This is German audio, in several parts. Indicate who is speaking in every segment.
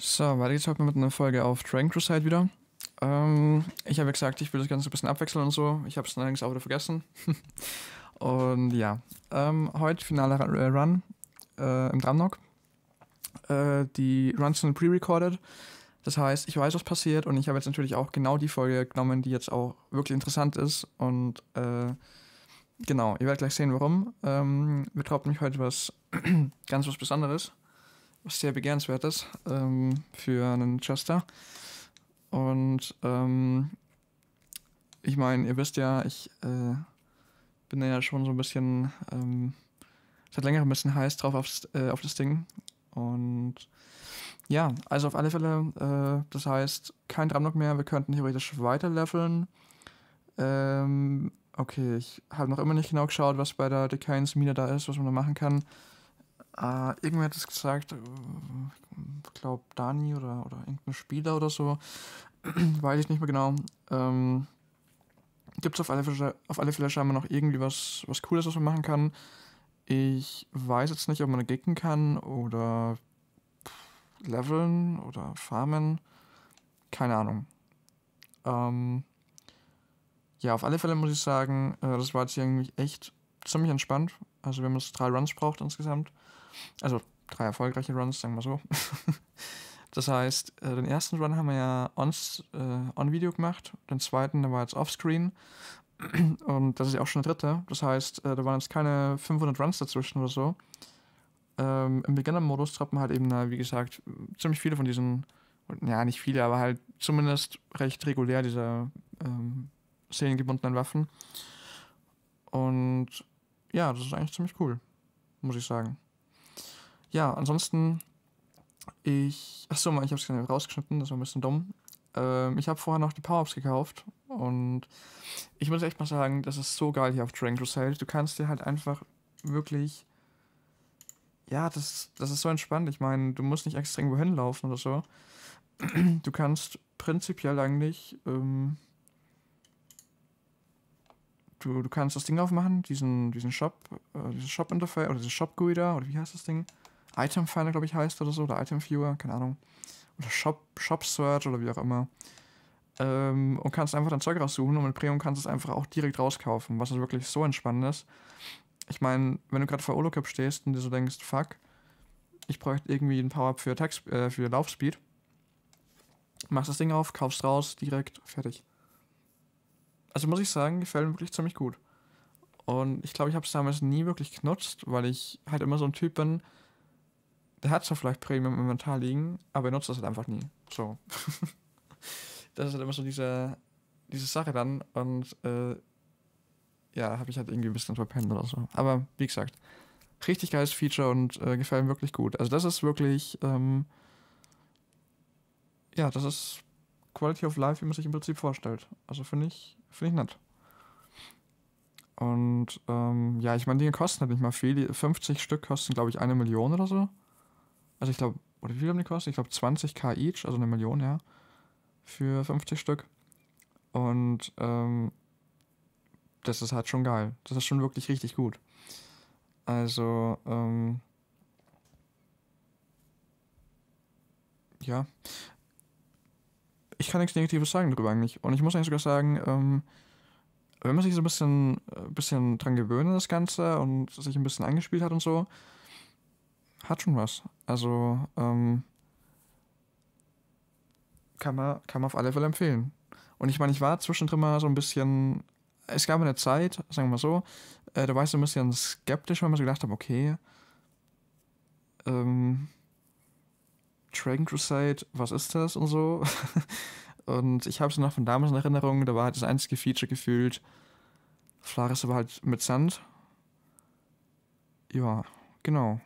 Speaker 1: So, weiter geht's heute mit einer Folge auf Dragon Crusade wieder. Ähm, ich habe ja gesagt, ich will das Ganze ein bisschen abwechseln und so. Ich habe es allerdings auch wieder vergessen. und ja, ähm, heute finaler äh, Run äh, im Dramnock. Äh, die Runs sind pre-recorded. Das heißt, ich weiß, was passiert und ich habe jetzt natürlich auch genau die Folge genommen, die jetzt auch wirklich interessant ist. Und äh, genau, ihr werdet gleich sehen, warum. Ähm, wir trauen nämlich heute was ganz was Besonderes sehr begehrenswert ist ähm, für einen Chester. Und ähm, ich meine, ihr wisst ja, ich äh, bin ja schon so ein bisschen ähm, seit längerem ein bisschen heiß drauf aufs, äh, auf das Ding. Und ja, also auf alle Fälle, äh, das heißt, kein Drumlock mehr, wir könnten theoretisch weiter leveln. Ähm, okay, ich habe noch immer nicht genau geschaut, was bei der Decayens Mine da ist, was man da machen kann. Uh, irgendwer hat es gesagt, äh, ich glaube Dani oder, oder irgendein Spieler oder so, weiß ich nicht mehr genau. Ähm, Gibt es auf alle, Fälle, auf alle Fälle scheinbar noch irgendwie was, was Cooles, was man machen kann. Ich weiß jetzt nicht, ob man gegnen kann oder leveln oder farmen. Keine Ahnung. Ähm, ja, auf alle Fälle muss ich sagen, äh, das war jetzt irgendwie echt ziemlich entspannt. Also wir haben es drei Runs braucht insgesamt. Also drei erfolgreiche Runs, sagen wir so. das heißt, äh, den ersten Run haben wir ja ons, äh, on Video gemacht, den zweiten, der war jetzt offscreen. Und das ist ja auch schon der dritte. Das heißt, äh, da waren jetzt keine 500 Runs dazwischen oder so. Ähm, Im Beginner-Modus trappen halt eben, wie gesagt, ziemlich viele von diesen, ja, nicht viele, aber halt zumindest recht regulär diese ähm, seelengebundenen Waffen. Und ja, das ist eigentlich ziemlich cool, muss ich sagen. Ja, ansonsten, ich. Achso, ich habe es gerade rausgeschnitten, das war ein bisschen dumm. Ähm, ich habe vorher noch die Power-Ups gekauft und ich muss echt mal sagen, das ist so geil hier auf Dragon Crusade. Du kannst dir halt einfach wirklich. Ja, das, das ist so entspannt. Ich meine, du musst nicht extra irgendwo hinlaufen oder so. Du kannst prinzipiell eigentlich. Ähm, du, du kannst das Ding aufmachen, diesen, diesen Shop, äh, dieses Shop-Interface oder dieses Shop-GUI da, oder wie heißt das Ding? Item Finder, glaube ich, heißt oder so, oder Item Viewer, keine Ahnung. Oder Shop, Shop Search oder wie auch immer. Ähm, und kannst einfach dein Zeug raussuchen und mit Premium kannst du es einfach auch direkt rauskaufen, was also wirklich so entspannend ist. Ich meine, wenn du gerade vor Olocap stehst und dir so denkst, fuck, ich bräuchte irgendwie ein Power-Up für, äh, für Laufspeed, machst das Ding auf, kaufst raus, direkt, fertig. Also muss ich sagen, gefällt mir wirklich ziemlich gut. Und ich glaube, ich habe es damals nie wirklich genutzt, weil ich halt immer so ein Typ bin, der hat zwar vielleicht Premium im Inventar liegen, aber er nutzt das halt einfach nie. So. das ist halt immer so diese, diese Sache dann und äh, ja, habe ich halt irgendwie ein bisschen verpennt oder so. Aber wie gesagt, richtig geiles Feature und äh, gefällt mir wirklich gut. Also das ist wirklich, ähm, ja, das ist Quality of Life, wie man sich im Prinzip vorstellt. Also finde ich, finde ich nett. Und ähm, ja, ich meine, Dinge kosten halt nicht mal viel. Die 50 Stück kosten, glaube ich, eine Million oder so. Also ich glaube, oder wie viel haben die gekostet? Ich glaube 20k each, also eine Million, ja. Für 50 Stück. Und ähm, das ist halt schon geil. Das ist schon wirklich richtig gut. Also, ähm, ja. Ich kann nichts Negatives sagen darüber eigentlich. Und ich muss eigentlich sogar sagen, ähm, wenn man sich so ein bisschen, äh, bisschen dran gewöhnt das Ganze und sich ein bisschen angespielt hat und so, hat schon was. Also ähm, kann, man, kann man auf alle Fälle empfehlen. Und ich meine, ich war zwischendrin mal so ein bisschen, es gab eine Zeit, sagen wir mal so, äh, da war ich so ein bisschen skeptisch, weil man so gedacht habe, okay, ähm, Dragon Crusade, was ist das und so. und ich habe es noch von damals in Erinnerung, da war halt das einzige Feature gefühlt, Flares war halt mit Sand. Ja, genau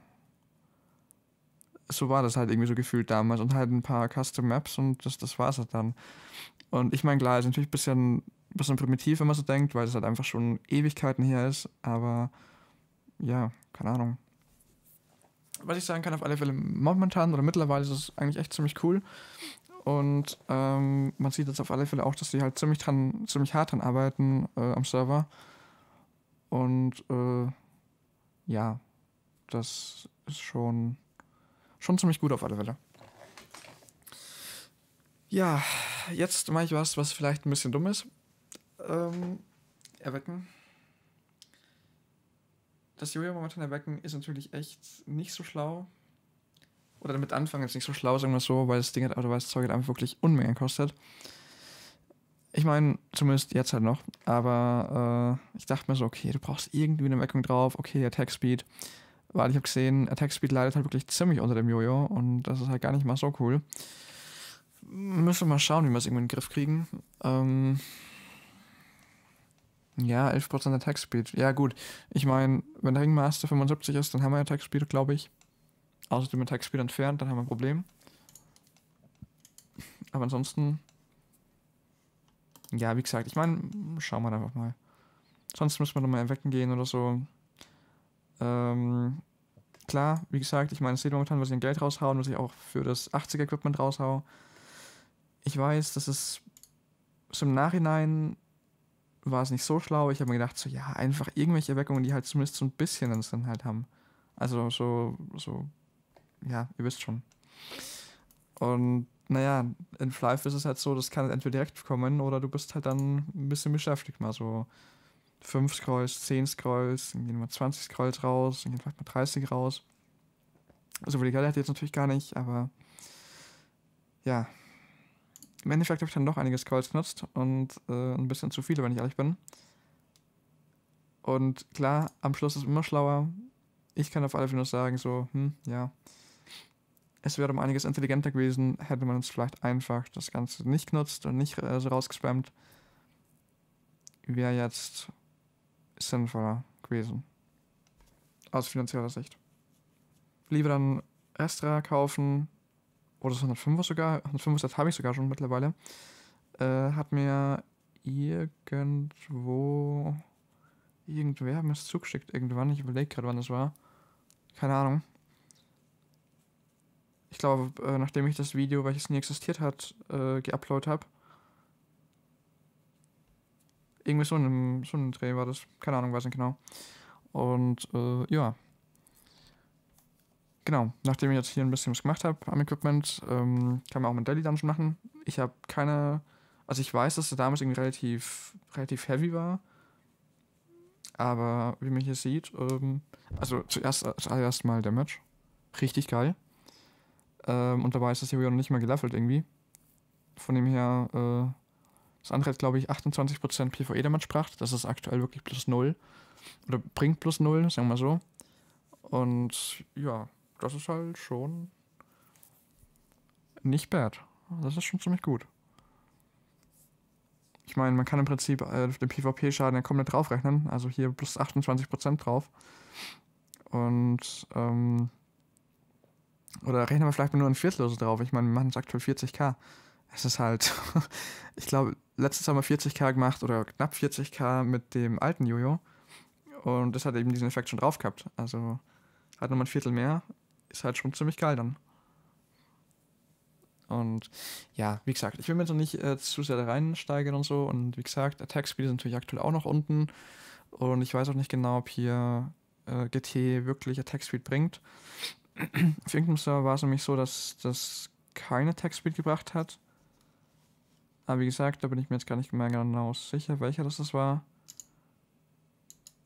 Speaker 1: so war das halt irgendwie so gefühlt damals und halt ein paar Custom Maps und das, das war es halt dann. Und ich meine, klar, ist natürlich ein bisschen, bisschen primitiv, wenn man so denkt, weil es halt einfach schon Ewigkeiten her ist, aber ja, keine Ahnung. Was ich sagen kann, auf alle Fälle momentan oder mittlerweile ist es eigentlich echt ziemlich cool. Und ähm, man sieht jetzt auf alle Fälle auch, dass sie halt ziemlich, dran, ziemlich hart dran arbeiten äh, am Server. Und äh, ja, das ist schon schon ziemlich gut auf alle Fälle. Ja, jetzt mache ich was, was vielleicht ein bisschen dumm ist. Ähm, erwecken. Das Jojo momentan erwecken ist natürlich echt nicht so schlau. Oder damit anfangen ist nicht so schlau, sagen wir so, weil das Ding hat, oder weil das Zeug halt einfach wirklich Unmengen kostet. Ich meine, zumindest jetzt halt noch. Aber äh, ich dachte mir so, okay, du brauchst irgendwie eine Erweckung drauf. Okay, Attack Speed weil ich habe gesehen, Attack Speed leidet halt wirklich ziemlich unter dem Jojo und das ist halt gar nicht mal so cool. Müssen wir mal schauen, wie wir es irgendwie in den Griff kriegen. Ähm ja, 11% Attack Speed. Ja, gut. Ich meine, wenn der Ringmaster 75 ist, dann haben wir Attack Speed, glaube ich. Außerdem Attack Speed entfernt, dann haben wir ein Problem. Aber ansonsten. Ja, wie gesagt, ich meine, schauen wir einfach mal. Sonst müssen wir nochmal erwecken gehen oder so. Ähm, klar, wie gesagt, ich meine, es sieht momentan, was ich an Geld und was ich auch für das 80er-Equipment raushau. Ich weiß, dass es so im Nachhinein war es nicht so schlau. Ich habe mir gedacht, so ja, einfach irgendwelche Erweckungen, die halt zumindest so ein bisschen einen Sinn halt haben. Also so, so, ja, ihr wisst schon. Und naja, in Flife ist es halt so, das kann entweder direkt kommen oder du bist halt dann ein bisschen beschäftigt mal so. 5 Scrolls, 10 Scrolls, dann gehen wir 20 Scrolls raus, dann gehen vielleicht mal 30 raus. Also die Galerie hat jetzt natürlich gar nicht, aber ja. Im Endeffekt habe ich dann doch einige Scrolls genutzt und äh, ein bisschen zu viele, wenn ich ehrlich bin. Und klar, am Schluss ist es immer schlauer. Ich kann auf alle Fälle nur sagen, so, hm, ja. Es wäre um einiges intelligenter gewesen, hätte man uns vielleicht einfach das Ganze nicht genutzt und nicht äh, so rausgespammt. Wäre jetzt sinnvoller gewesen. Aus finanzieller Sicht. Lieber dann Astra kaufen oder das 105er sogar. 105er habe ich sogar schon mittlerweile. Äh, hat mir irgendwo. Irgendwer hat mir es zugeschickt irgendwann. Ich überlege gerade, wann das war. Keine Ahnung. Ich glaube, äh, nachdem ich das Video, welches nie existiert hat, äh, geuploadet habe, irgendwie so ein so Dreh war das. Keine Ahnung, weiß nicht genau. Und äh, ja. Genau, nachdem ich jetzt hier ein bisschen was gemacht habe am Equipment, ähm, kann man auch einen Daily Dungeon machen. Ich habe keine. Also ich weiß, dass der damals irgendwie relativ, relativ heavy war. Aber wie man hier sieht, ähm, also zuerst, zuerst mal Damage. Richtig geil. Ähm, und dabei ist das hier noch nicht mal gelevelt irgendwie. Von dem her, äh, das andere hat, glaube ich, 28% PvE-Damage-Pracht. Das ist aktuell wirklich plus 0. Oder bringt plus 0, sagen wir mal so. Und ja, das ist halt schon nicht bad. Das ist schon ziemlich gut. Ich meine, man kann im Prinzip äh, den PvP-Schaden ja komplett draufrechnen. Also hier plus 28% drauf. Und, ähm, oder rechnen wir vielleicht mal nur ein Viertel drauf. Ich meine, wir machen jetzt aktuell 40k es ist halt, ich glaube, letztes Jahr mal 40k gemacht oder knapp 40k mit dem alten Jojo. Und das hat eben diesen Effekt schon drauf gehabt. Also hat nochmal ein Viertel mehr, ist halt schon ziemlich geil dann. Und ja, wie gesagt, ich will mir jetzt noch nicht äh, zu sehr da reinsteigen und so. Und wie gesagt, Attack Speed ist natürlich aktuell auch noch unten. Und ich weiß auch nicht genau, ob hier äh, GT wirklich Attack Speed bringt. Auf irgendeinem Server war es nämlich so, dass das keine Attack Speed gebracht hat. Aber ah, wie gesagt, da bin ich mir jetzt gar nicht mehr genau sicher, welcher das, war.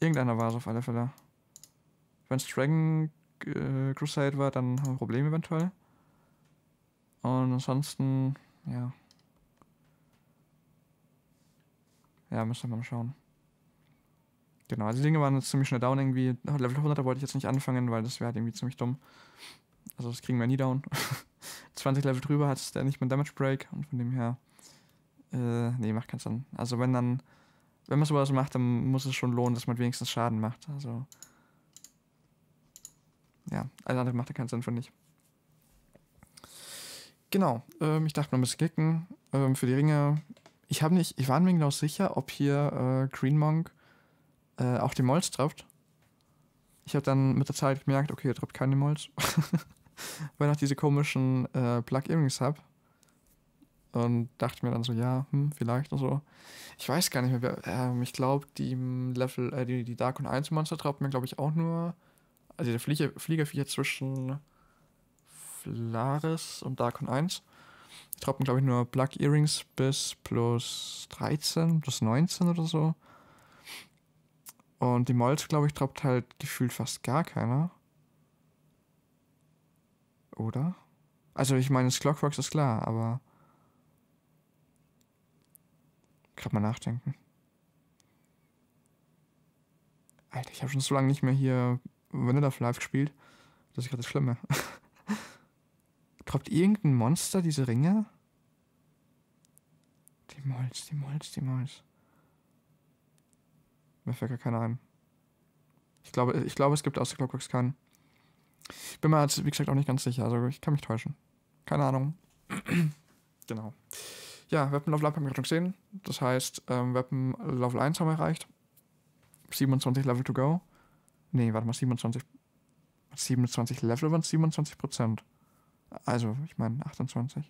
Speaker 1: Irgendeiner war es auf alle Fälle. Wenn es Dragon äh, Crusade war, dann haben wir ein Problem eventuell. Und ansonsten, ja. Ja, müssen wir mal schauen. Genau, also die Dinge waren jetzt ziemlich schnell down irgendwie. Level 100 wollte ich jetzt nicht anfangen, weil das wäre halt irgendwie ziemlich dumm. Also das kriegen wir nie down. 20 Level drüber hat es der nicht mit Damage Break und von dem her äh, nee, macht keinen Sinn. Also wenn dann, wenn man sowas macht, dann muss es schon lohnen, dass man wenigstens Schaden macht. Also ja, alles andere macht ja keinen Sinn, finde ich. Genau, ähm, ich dachte nur ein bisschen klicken ähm, für die Ringe. Ich habe nicht, ich war mir genau sicher, ob hier äh, Green Monk äh, auch die Molls trifft. Ich habe dann mit der Zeit gemerkt, okay, er trifft keine Molls. Weil ich noch diese komischen äh, Plug-Earrings habe. Und dachte mir dann so, ja, hm, vielleicht und so. Ich weiß gar nicht mehr. Ähm, ich glaube, die hm, Level, äh, die, die Dark und 1 Monster traut mir, glaube ich, auch nur. Also der Flieger, Fliegerviecher zwischen Flaris und Dark und 1. Die traut glaube ich, nur Black Earrings bis plus 13, plus 19 oder so. Und die Molls, glaube ich, droppt halt gefühlt fast gar keiner. Oder? Also ich meine, das Clockworks ist klar, aber mal nachdenken. Alter, ich habe schon so lange nicht mehr hier Vanilla Live gespielt. Das ist gerade das Schlimme. Droppt irgendein Monster diese Ringe? Die Molz, die Molz, die Molz. Mir fällt gar keiner ein. Ich glaube, ich glaube, es gibt außer Clockworks keinen. Bin mir jetzt, wie gesagt, auch nicht ganz sicher. Also ich kann mich täuschen. Keine Ahnung. genau. Ja, Weapon Level Up haben wir gerade gesehen. Das heißt, ähm, Weapon Level 1 haben wir erreicht. 27 Level to go. Nee, warte mal, 27. 27 Level waren 27 Also, ich meine, 28.